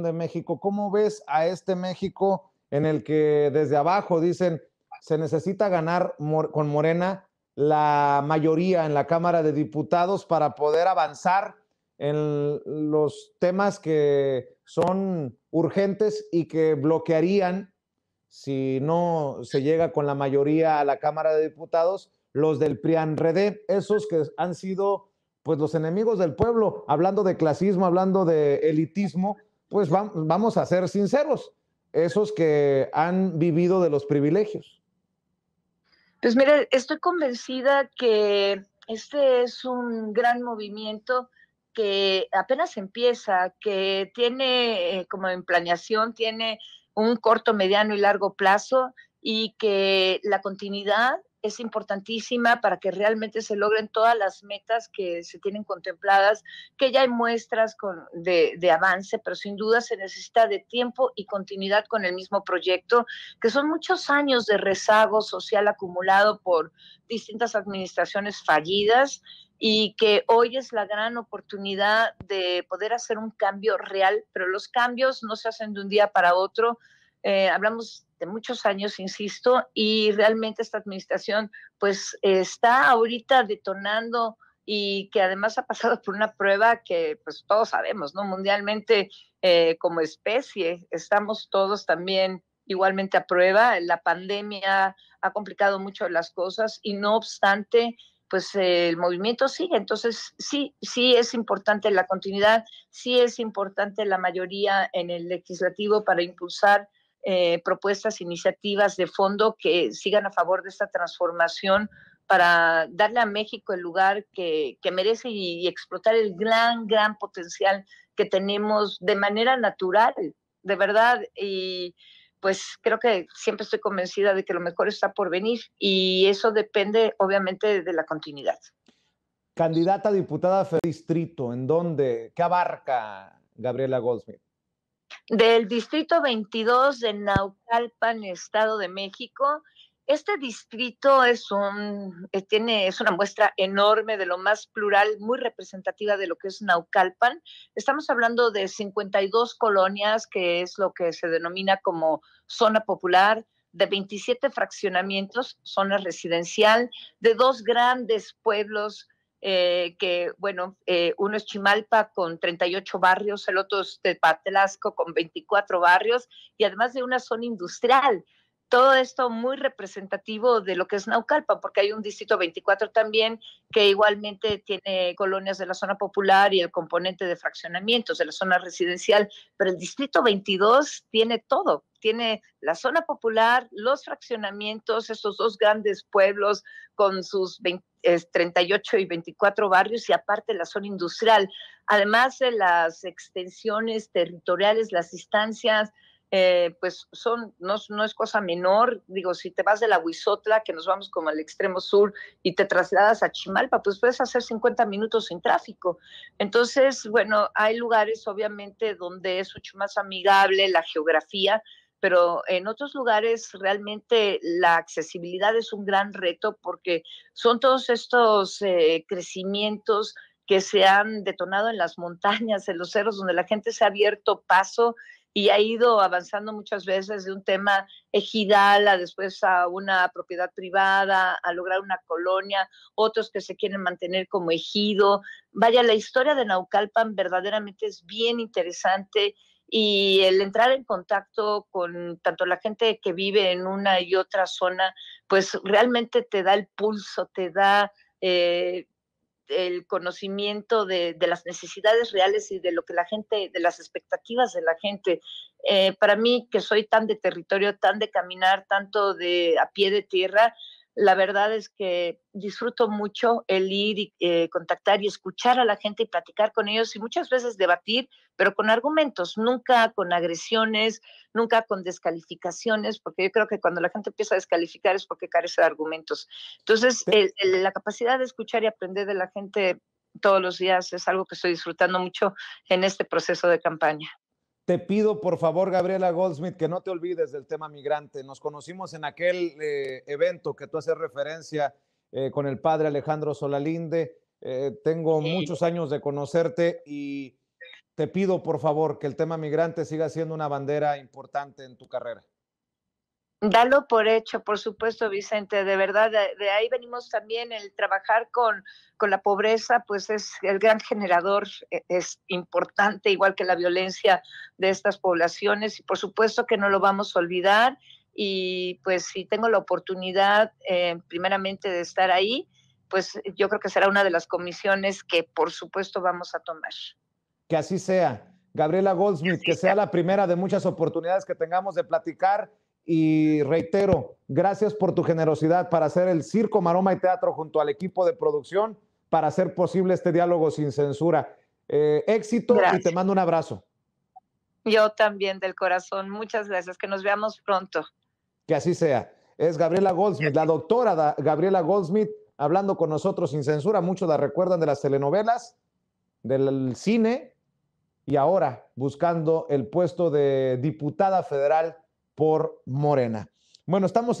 de México. ¿Cómo ves a este México en el que desde abajo dicen se necesita ganar con Morena la mayoría en la Cámara de Diputados para poder avanzar en los temas que son urgentes y que bloquearían, si no se llega con la mayoría a la Cámara de Diputados, los del PRIAN-RD, esos que han sido pues los enemigos del pueblo, hablando de clasismo, hablando de elitismo, pues vamos a ser sinceros, esos que han vivido de los privilegios. Pues mira, estoy convencida que este es un gran movimiento que apenas empieza, que tiene eh, como en planeación, tiene un corto, mediano y largo plazo y que la continuidad es importantísima para que realmente se logren todas las metas que se tienen contempladas, que ya hay muestras de, avance, pero sin duda se necesita de tiempo y continuidad con el mismo proyecto, que son muchos años de rezago social acumulado por distintas administraciones fallidas y que hoy es la gran oportunidad de poder hacer un cambio real, pero los cambios no se hacen de un día para otro. Eh, hablamos muchos años, insisto, y realmente esta administración pues está ahorita detonando y que además ha pasado por una prueba que pues todos sabemos, ¿no? Mundialmente eh, como especie estamos todos también igualmente a prueba. La pandemia ha complicado mucho las cosas y no obstante, pues el movimiento sí Entonces, sí, sí es importante la continuidad, sí es importante la mayoría en el legislativo para impulsar eh, propuestas, iniciativas de fondo que sigan a favor de esta transformación para darle a México el lugar que, que merece y, explotar el gran, gran potencial que tenemos de manera natural, de verdad. Y pues creo que siempre estoy convencida de que lo mejor está por venir y eso depende obviamente de la continuidad. Candidata diputada a distrito, ¿en dónde? ¿Qué abarca Gabriela Goldsmith? del distrito 22 de Naucalpan, Estado de México. Este distrito es, un, eh, tiene, es una muestra enorme de lo más plural, muy representativa de lo que es Naucalpan. Estamos hablando de 52 colonias, que es lo que se denomina como zona popular, de 27 fraccionamientos, zona residencial, de dos grandes pueblos eh, que bueno, eh, uno es Chimalpa con 38 barrios, el otro es Tepatlasco con 24 barrios y además de una zona industrial todo esto muy representativo de lo que es Naucalpan, porque hay un distrito 24 también que igualmente tiene colonias de la zona popular y el componente de fraccionamientos de la zona residencial, pero el distrito 22 tiene todo, tiene la zona popular, los fraccionamientos, estos dos grandes pueblos con sus 38 y 24 barrios y aparte la zona industrial, además de las extensiones territoriales, las distancias eh, pues son, no, no, es cosa menor. Digo, si te vas de la Huizotla, que nos vamos como al extremo sur, y te trasladas a Chimalpa, pues puedes hacer 50 minutos sin tráfico. Entonces, bueno, hay lugares obviamente donde es mucho más amigable la geografía, pero en otros lugares realmente la accesibilidad es un gran reto porque son todos estos eh, crecimientos que se han detonado en las montañas, en los cerros, donde la gente se ha abierto paso y ha ido avanzando muchas veces de un tema ejidal a después a una propiedad privada, a lograr una colonia, otros que se quieren mantener como ejido. Vaya, la historia de Naucalpan verdaderamente es bien interesante y el entrar en contacto con tanto la gente que vive en una y otra zona, pues realmente te da el pulso, te da eh, el conocimiento de, las necesidades reales y de lo que la gente, de las expectativas de la gente. Eh, para mí, que soy tan de territorio, tan de caminar, tanto de a pie de tierra, la verdad es que disfruto mucho el ir y eh, contactar y escuchar a la gente y platicar con ellos y muchas veces debatir, pero con argumentos, nunca con agresiones, nunca con descalificaciones, porque yo creo que cuando la gente empieza a descalificar es porque carece de argumentos. Entonces, la capacidad de escuchar y aprender de la gente todos los días es algo que estoy disfrutando mucho en este proceso de campaña. Te pido, por favor, Gabriela Goldsmith, que no te olvides del tema migrante. Nos conocimos en aquel eh, evento que tú haces referencia eh, con el padre Alejandro Solalinde. Eh, tengo muchos años de conocerte y te pido, por favor, que el tema migrante siga siendo una bandera importante en tu carrera. Dalo por hecho, por supuesto, Vicente. De verdad, de, ahí venimos también el trabajar con, la pobreza, pues es el gran generador, e, es importante, igual que la violencia de estas poblaciones. Y por supuesto que no lo vamos a olvidar. Y pues si tengo la oportunidad, eh, primeramente, de estar ahí, pues yo creo que será una de las comisiones que por supuesto vamos a tomar. Que así sea. Gabriela Goldsmith, que sea la primera de muchas oportunidades que tengamos de platicar y reitero, gracias por tu generosidad para hacer el Circo Maroma y Teatro junto al equipo de producción para hacer posible este diálogo sin censura. Eh, éxito y te mando un abrazo. Yo también del corazón. Muchas gracias. Que nos veamos pronto. Que así sea. Es Gabriela Goldsmith, la doctora Gabriela Goldsmith, hablando con nosotros sin censura. Muchos la recuerdan de las telenovelas, del cine y ahora buscando el puesto de diputada federal por Morena. Bueno, estamos en...